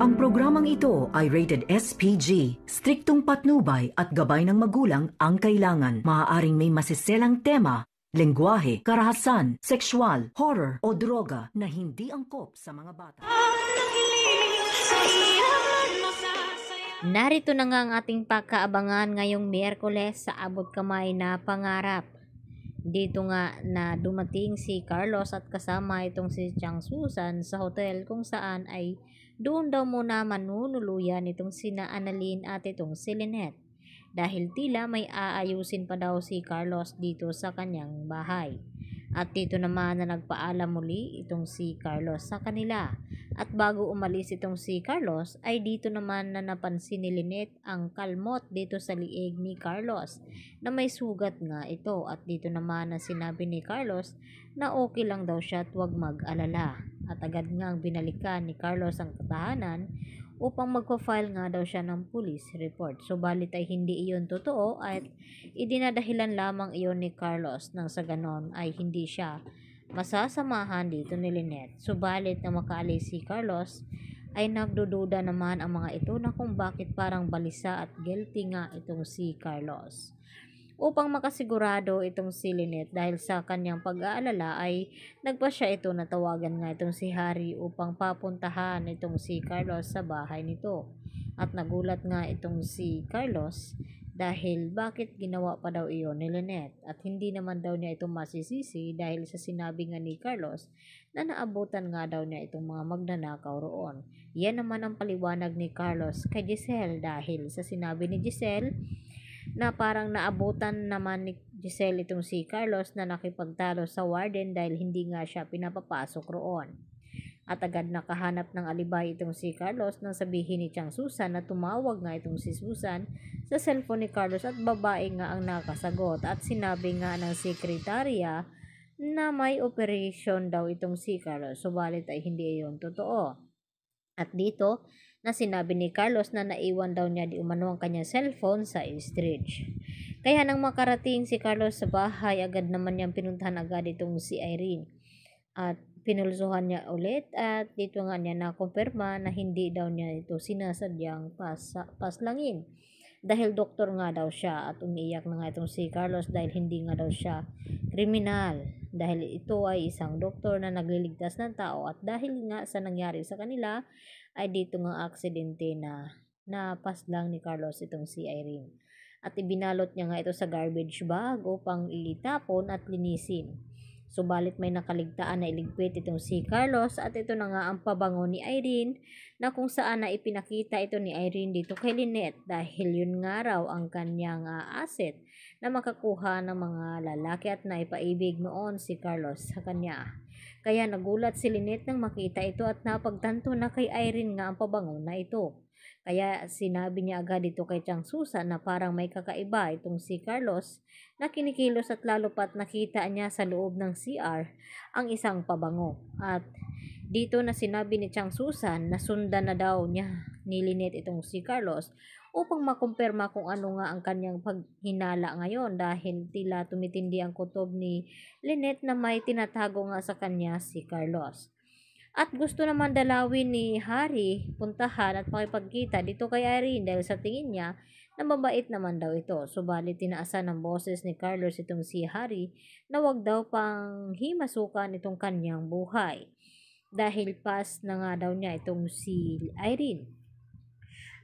Ang programang ito ay rated SPG. Striktong patnubay at gabay ng magulang ang kailangan. Maaaring may masiselang tema, lengguwahe, karahasan, sexual, horror o droga na hindi angkop sa mga bata. Narito na nga ang ating pakaabangan ngayong Miyerkules sa abot kamay na pangarap. Dito nga na dumating si Carlos at kasama itong si Chang Susan sa hotel kung saan ay doon daw muna manunuluyan itong sina Annalyn at itong si Lynette dahil tila may aayusin pa daw si Carlos dito sa kanyang bahay. At dito naman na nagpaalam muli itong si Carlos sa kanila. At bago umalis itong si Carlos ay dito naman na napansin ni Lynette ang kalmot dito sa liig ni Carlos na may sugat nga ito at dito naman na sinabi ni Carlos na okay lang daw siya at huwag mag-alala. At agad nga ang binalikan ni Carlos ang katahanan upang magpa-file nga daw siya ng police report. Subalit ay hindi iyon totoo at idinadahilan lamang iyon ni Carlos nang sa ganon ay hindi siya masasamahan dito ni Lynette. Subalit na makaalis si Carlos ay nagdududa naman ang mga ito na kung bakit parang balisa at guilty nga itong si Carlos upang makasigurado itong si Lynette dahil sa kanyang pag-aalala ay nagpa siya ito na tawagan nga itong si Harry upang papuntahan itong si Carlos sa bahay nito. At nagulat nga itong si Carlos dahil bakit ginawa pa daw iyon ni Lynette at hindi naman daw niya ito masisisi dahil sa sinabi nga ni Carlos na naabutan nga daw niya itong mga magnanakaw roon. Yan naman ang paliwanag ni Carlos kay Giselle dahil sa sinabi ni Giselle na parang naabutan naman ni Giselle itong si Carlos na nakipagtalo sa warden dahil hindi nga siya pinapapasok roon. At agad nakahanap ng alibay itong si Carlos nang sabihin ni Chang Susan na tumawag nga itong si Susan sa cellphone ni Carlos at babae nga ang nakasagot at sinabi nga ng sekretarya na may operation daw itong si Carlos subalit ay hindi iyon totoo. At dito, na sinabi ni Carlos na naiwan daw niya di umano ang kanyang cellphone sa Eastridge. Kaya nang makarating si Carlos sa bahay, agad naman niyang pinuntahan agad itong si Irene. At pinulsuhan niya ulit at dito nga niya nakumpirma na hindi daw niya ito sinasadyang pas paslangin dahil doktor nga daw siya at umiiyak na nga itong si Carlos dahil hindi nga daw siya kriminal dahil ito ay isang doktor na nagliligtas ng tao at dahil nga sa nangyari sa kanila ay dito nga aksidente na napas lang ni Carlos itong si Irene at ibinalot niya nga ito sa garbage bag upang ilitapon at linisin. Subalit may nakaligtaan na iligpit itong si Carlos at ito na nga ang pabango ni Irene na kung saan na ipinakita ito ni Irene dito kay Lynette dahil yun nga raw ang kanyang uh, asset na makakuha ng mga lalaki at naipaibig noon si Carlos sa kanya. Kaya nagulat si Lynette nang makita ito at napagtanto na kay Irene nga ang pabango na ito. Kaya sinabi niya agad ito kay Chang Susan na parang may kakaiba itong si Carlos na kinikilos at lalo pat nakita niya sa loob ng CR ang isang pabango. At dito na sinabi ni Chang Susan na sundan na daw niya nilinit itong si Carlos upang makumpirma kung ano nga ang kanyang paghinala ngayon dahil tila tumitindi ang kutob ni Lynette na may tinatago nga sa kanya si Carlos. At gusto naman dalawin ni Harry puntahan at makipagkita dito kay Irene dahil sa tingin niya na mabait naman daw ito. Subalit tinaasan ng boses ni Carlos itong si Harry na wag daw pang himasukan itong kanyang buhay. Dahil pas na nga daw niya itong si Irene.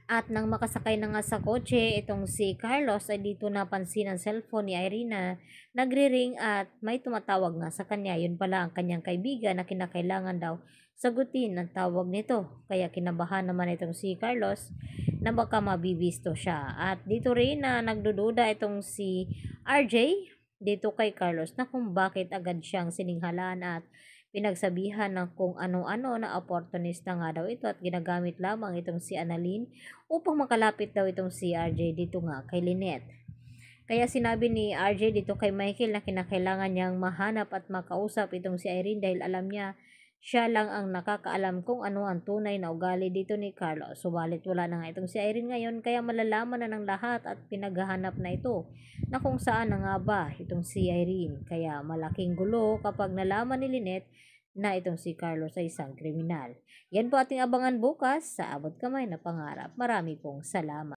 At nang makasakay na nga sa kotse, itong si Carlos ay dito napansin ang cellphone ni Irina. Nagre-ring at may tumatawag nga sa kanya. Yun pala ang kanyang kaibigan na kinakailangan daw sagutin ang tawag nito. Kaya kinabahan naman itong si Carlos na baka mabibisto siya. At dito rin na nagdududa itong si RJ dito kay Carlos na kung bakit agad siyang sininghalan at Pinagsabihan ng kung ano-ano na opportunista nga daw ito at ginagamit lamang itong si Annalyn upang makalapit daw itong si RJ dito nga kay Lynette. Kaya sinabi ni RJ dito kay Michael na kinakailangan niyang mahanap at makausap itong si Irene dahil alam niya siya lang ang nakakaalam kung ano ang tunay na ugali dito ni Carlo. Subalit wala na nga itong si Irene ngayon kaya malalaman na ng lahat at pinaghahanap na ito na kung saan na nga ba itong si Irene. Kaya malaking gulo kapag nalaman ni Lynette na itong si Carlo ay isang kriminal. Yan po ating abangan bukas sa Abot Kamay na Pangarap. Marami pong salamat.